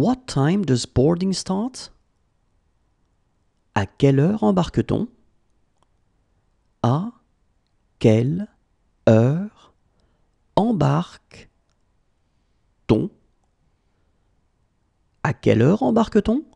What time does boarding start? À quelle heure embarque-t-on? À quelle heure embarque-t-on? À quelle heure embarque-t-on?